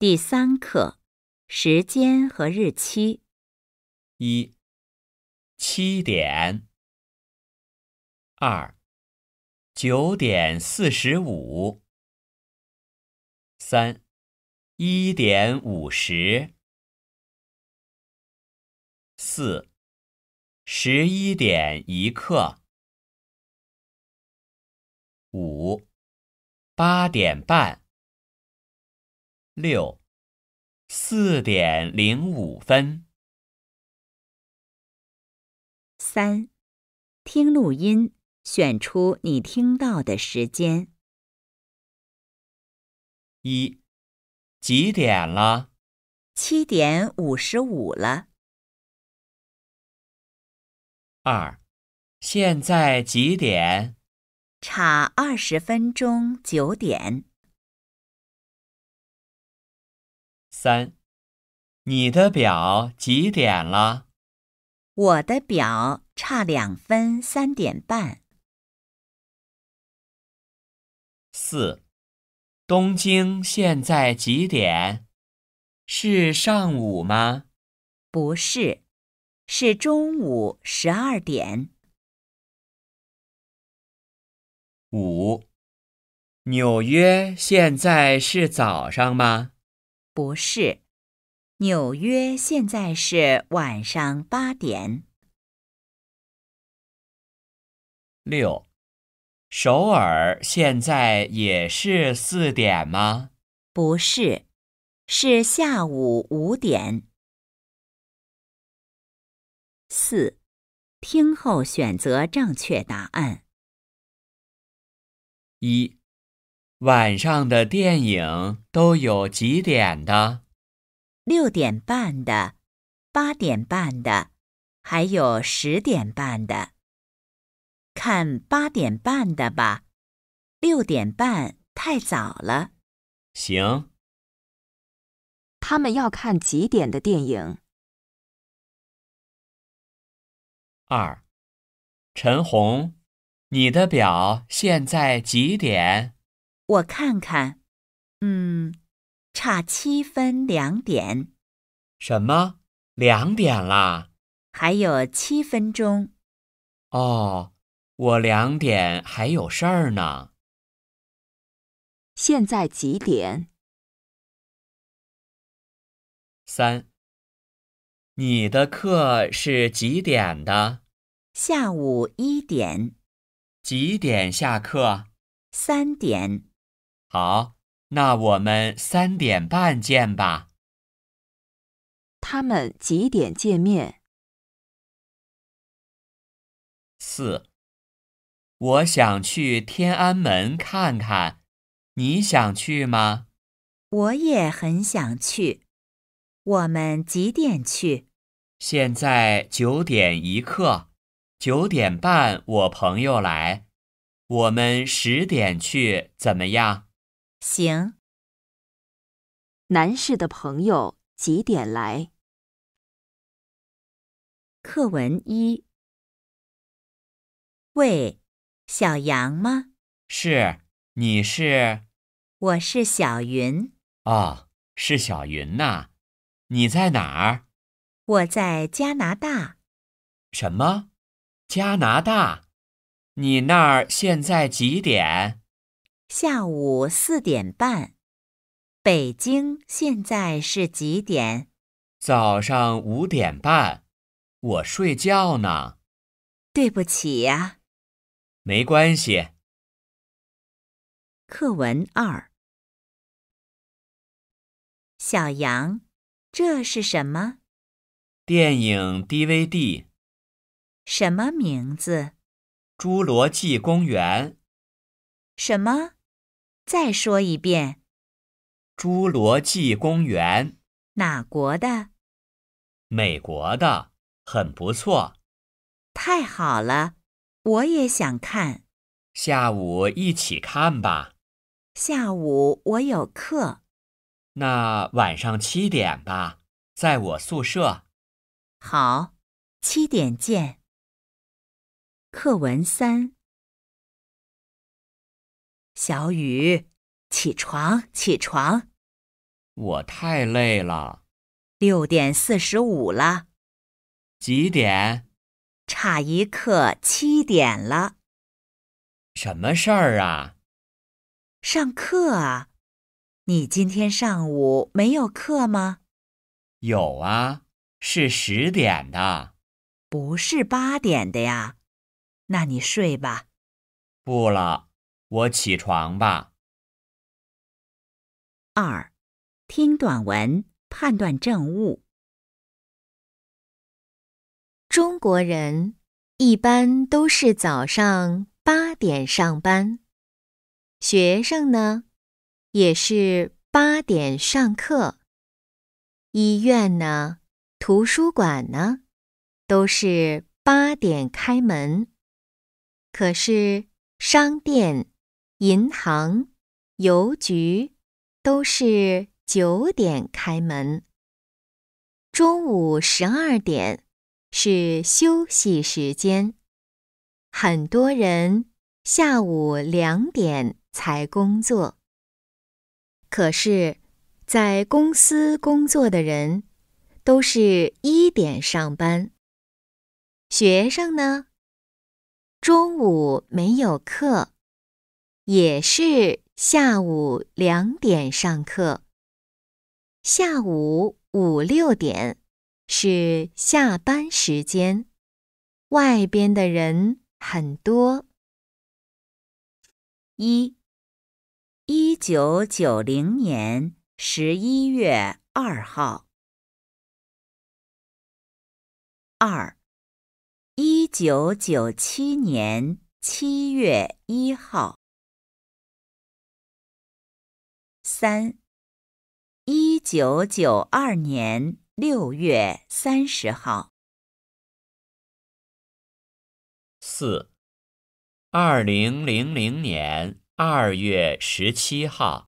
第三课，时间和日期。一七点，二九点四十五，三一点五十，四十一点一刻，五八点半。六四点零五分，三听录音，选出你听到的时间。一几点了？七点五十五了。二现在几点？差二十分钟，九点。三，你的表几点了？我的表差两分，三点半。四，东京现在几点？是上午吗？不是，是中午十二点。五，纽约现在是早上吗？不是，纽约现在是晚上八点。六，首尔现在也是四点吗？不是，是下午五点。四，听后选择正确答案。一。晚上的电影都有几点的？六点半的，八点半的，还有十点半的。看八点半的吧，六点半太早了。行。他们要看几点的电影？二。陈红，你的表现在几点？我看看，嗯，差七分两点。什么？两点啦？还有七分钟。哦，我两点还有事儿呢。现在几点？三。你的课是几点的？下午一点。几点下课？三点。好，那我们三点半见吧。他们几点见面？四。我想去天安门看看，你想去吗？我也很想去。我们几点去？现在九点一刻，九点半我朋友来，我们十点去，怎么样？行。男士的朋友几点来？课文一。喂，小杨吗？是，你是？我是小云。哦，是小云呐。你在哪儿？我在加拿大。什么？加拿大？你那儿现在几点？下午四点半，北京现在是几点？早上五点半，我睡觉呢。对不起呀，没关系。课文二，小羊，这是什么？电影 DVD。什么名字？《侏罗纪公园》。什么？再说一遍，《侏罗纪公园》哪国的？美国的，很不错。太好了，我也想看。下午一起看吧。下午我有课。那晚上七点吧，在我宿舍。好，七点见。课文三。小雨，起床，起床！我太累了。六点四十五了，几点？差一刻七点了。什么事儿啊？上课啊！你今天上午没有课吗？有啊，是十点的。不是八点的呀。那你睡吧。不了。我起床吧。二，听短文判断正误。中国人一般都是早上八点上班，学生呢也是八点上课，医院呢、图书馆呢都是八点开门，可是商店。银行、邮局都是九点开门，中午十二点是休息时间。很多人下午两点才工作，可是，在公司工作的人都是一点上班。学生呢，中午没有课。也是下午两点上课。下午五六点是下班时间，外边的人很多。一，一九九零年十一月二号。二，一九九七年七月一号。三，一九九二年六月三十号。四，二零零零年二月十七号。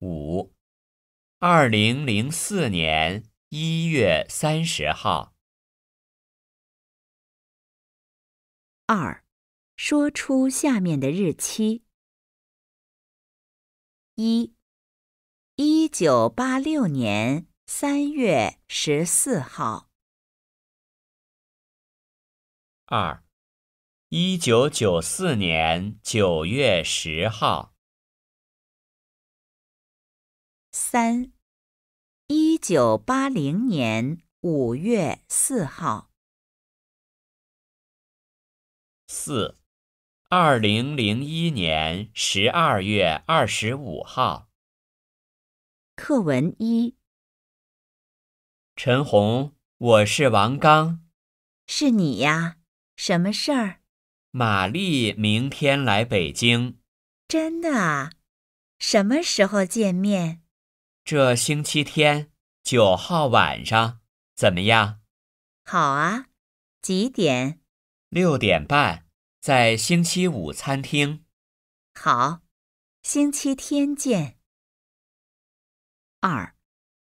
五，二零零四年一月三十号。二，说出下面的日期。一，一九八六年三月十四号。二，一九九四年九月十号。三，一九八零年五月四号。四。二零零一年十二月二十五号，课文一。陈红，我是王刚。是你呀？什么事儿？玛丽明天来北京。真的啊？什么时候见面？这星期天九号晚上，怎么样？好啊。几点？六点半。在星期五餐厅。好，星期天见。二，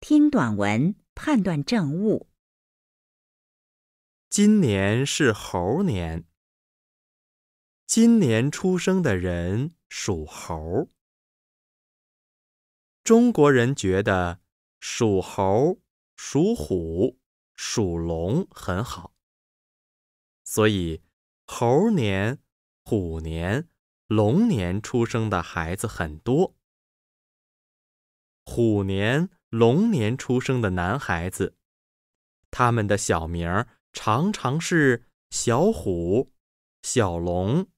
听短文判断正误。今年是猴年，今年出生的人属猴。中国人觉得属猴、属虎、属龙很好，所以。猴年、虎年、龙年出生的孩子很多。虎年、龙年出生的男孩子，他们的小名常常是小虎、小龙。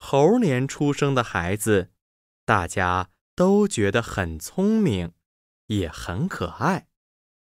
猴年出生的孩子，大家都觉得很聪明，也很可爱。